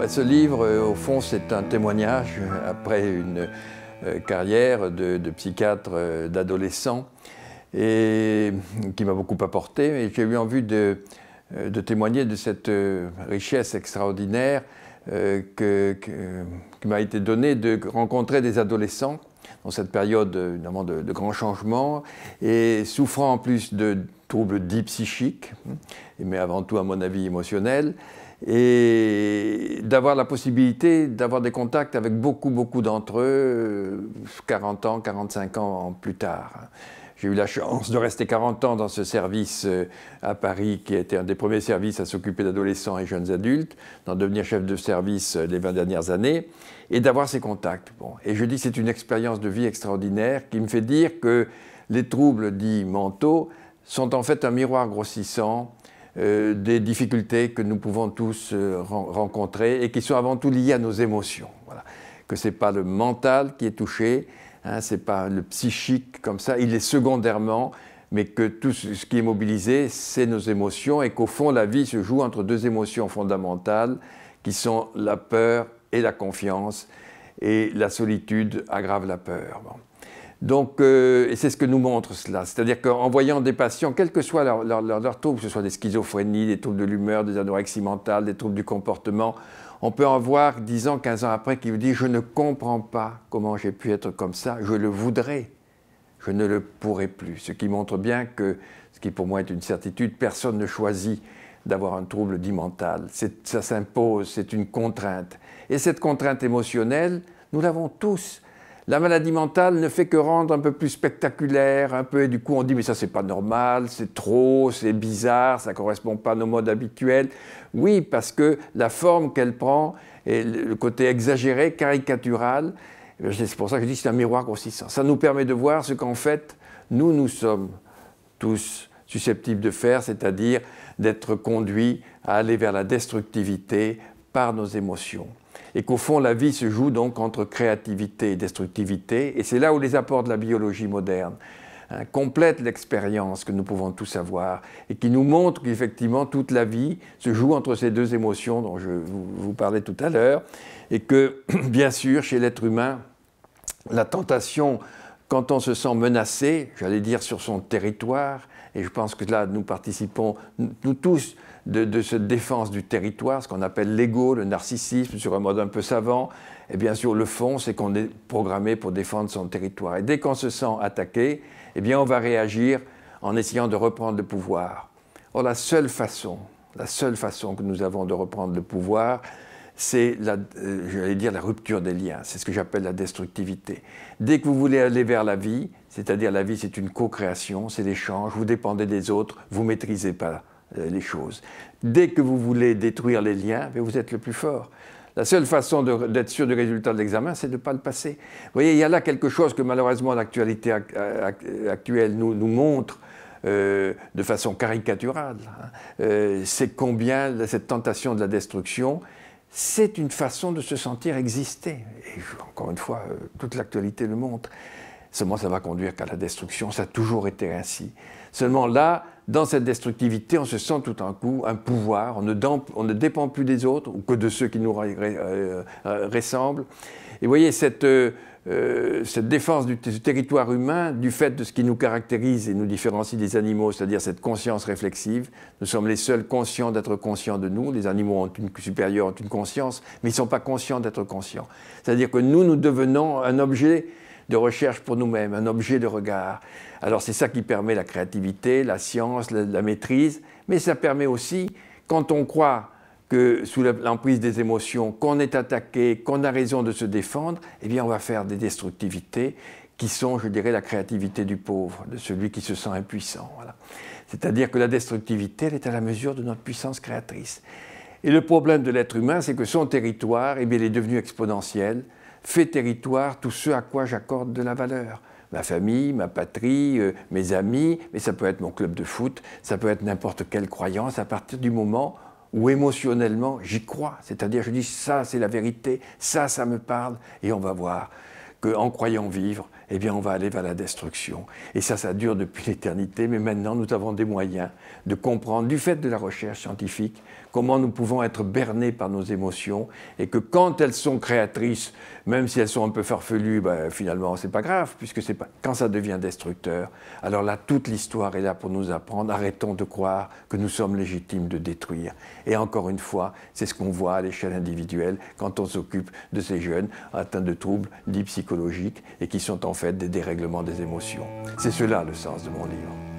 Bah, ce livre, euh, au fond, c'est un témoignage euh, après une euh, carrière de, psychiatre d'adolescent et qui m'a beaucoup apporté. Et j'ai eu envie de, témoigner de cette richesse extraordinaire qui m'a été donnée de rencontrer des adolescents dans cette période euh, évidemment, de, de grands changements et souffrant en plus de troubles dits psychiques, hein, mais avant tout à mon avis émotionnels, et d'avoir la possibilité d'avoir des contacts avec beaucoup, beaucoup d'entre eux 40 euh, ans, 45 ans plus tard. Hein. J'ai eu la chance de rester 40 ans dans ce service euh, à Paris, qui était un des premiers services à s'occuper d'adolescents et jeunes adultes, d'en devenir chef de service euh, les 20 dernières années, et d'avoir ces contacts. Bon. Et je dis que c'est une expérience de vie extraordinaire qui me fait dire que les troubles dits mentaux sont en fait un miroir grossissant euh, des difficultés que nous pouvons tous rencontrer et qui sont avant tout liées à nos émotions. Voilà. Que ce n'est pas le mental qui est touché, Hein, ce n'est pas le psychique comme ça, il est secondairement, mais que tout ce qui est mobilisé, c'est nos émotions et qu'au fond, la vie se joue entre deux émotions fondamentales qui sont la peur et la confiance. Et la solitude aggrave la peur. Donc, euh, c'est ce que nous montre cela. C'est-à-dire qu'en voyant des patients, quels que soient leurs troubles, trouble, que ce soit des schizophrénies, des troubles de l'humeur, des anorexies mentales, des troubles du comportement, on peut en voir 10 ans, 15 ans après qui vous dit Je ne comprends pas comment j'ai pu être comme ça, je le voudrais, je ne le pourrais plus. Ce qui montre bien que, ce qui pour moi est une certitude, personne ne choisit d'avoir un trouble dit mental. Ça s'impose, c'est une contrainte. Et cette contrainte émotionnelle, nous l'avons tous. La maladie mentale ne fait que rendre un peu plus spectaculaire, un peu, et du coup on dit mais ça c'est pas normal, c'est trop, c'est bizarre, ça correspond pas à nos modes habituels. Oui, parce que la forme qu'elle prend et le côté exagéré, caricatural, eh c'est pour ça que je dis c'est un miroir grossissant. Ça nous permet de voir ce qu'en fait nous, nous sommes tous susceptibles de faire, c'est-à-dire d'être conduits à aller vers la destructivité par nos émotions et qu'au fond, la vie se joue donc entre créativité et destructivité, et c'est là où les apports de la biologie moderne hein, complètent l'expérience que nous pouvons tous avoir, et qui nous montrent qu'effectivement, toute la vie se joue entre ces deux émotions dont je vous parlais tout à l'heure, et que, bien sûr, chez l'être humain, la tentation, quand on se sent menacé, j'allais dire sur son territoire, et je pense que là, nous participons, nous tous, de, cette défense du territoire, ce qu'on appelle l'ego, le narcissisme, sur un mode un peu savant. Et bien sûr, le fond, c'est qu'on est programmé pour défendre son territoire. Et dès qu'on se sent attaqué, eh bien, on va réagir en essayant de reprendre le pouvoir. Or, la seule façon, la seule façon que nous avons de reprendre le pouvoir, c'est, euh, dire, la rupture des liens. C'est ce que j'appelle la destructivité. Dès que vous voulez aller vers la vie, c'est-à-dire la vie, c'est une co-création, c'est l'échange, vous dépendez des autres, vous ne maîtrisez pas euh, les choses. Dès que vous voulez détruire les liens, vous êtes le plus fort. La seule façon d'être sûr du résultat de l'examen, c'est de ne pas le passer. Vous voyez, il y a là quelque chose que malheureusement l'actualité euh, actuelle nous, montre de façon caricaturale. Hein. c'est combien cette tentation de la destruction c'est une façon de se sentir exister. Et encore une fois, euh, toute l'actualité le montre. Seulement, ça va conduire qu'à la destruction. Ça a toujours été ainsi. Seulement là, dans cette destructivité, on se sent tout d'un coup un pouvoir. On ne, dépend plus des autres ou que de ceux qui nous euh, euh, ressemblent. Et vous voyez, cette, euh, cette défense du, territoire humain, du fait de ce qui nous caractérise et nous différencie des animaux, c'est-à-dire cette conscience réflexive, nous sommes les seuls conscients d'être conscients de nous. Les animaux ont une, supérieure, ont une conscience, mais ils ne sont pas conscients d'être conscients. C'est-à-dire que nous, nous devenons un objet de recherche pour nous-mêmes, un objet de regard. Alors c'est ça qui permet la créativité, la science, la, maîtrise, mais ça permet aussi, quand on croit que sous l'emprise des émotions, qu'on est attaqué, qu'on a raison de se défendre, eh bien on va faire des destructivités qui sont, je dirais, la créativité du pauvre, de celui qui se sent impuissant. C'est-à-dire que la destructivité, elle est à la mesure de notre puissance créatrice. Et le problème de l'être humain, c'est que son territoire, eh bien, il est devenu exponentiel fait territoire tout ce à quoi j'accorde de la valeur. Ma famille, ma patrie, euh, mes amis, mais ça peut être mon club de foot, ça peut être n'importe quelle croyance à partir du moment où émotionnellement j'y crois. C'est-à-dire je dis ça c'est la vérité, ça ça me parle, et on va voir qu'en croyant vivre, eh bien, on va aller vers la destruction. Et ça, ça dure depuis l'éternité, mais maintenant, nous avons des moyens de comprendre, du fait de la recherche scientifique, comment nous pouvons être bernés par nos émotions et que quand elles sont créatrices, même si elles sont un peu farfelues, ben, finalement, c'est pas grave, puisque c'est pas. Quand ça devient destructeur, alors là, toute l'histoire est là pour nous apprendre. Arrêtons de croire que nous sommes légitimes de détruire. Et encore une fois, c'est ce qu'on voit à l'échelle individuelle quand on s'occupe de ces jeunes atteints de troubles dits psychologiques et qui sont en fait des dérèglements des émotions. C'est cela le sens de mon livre.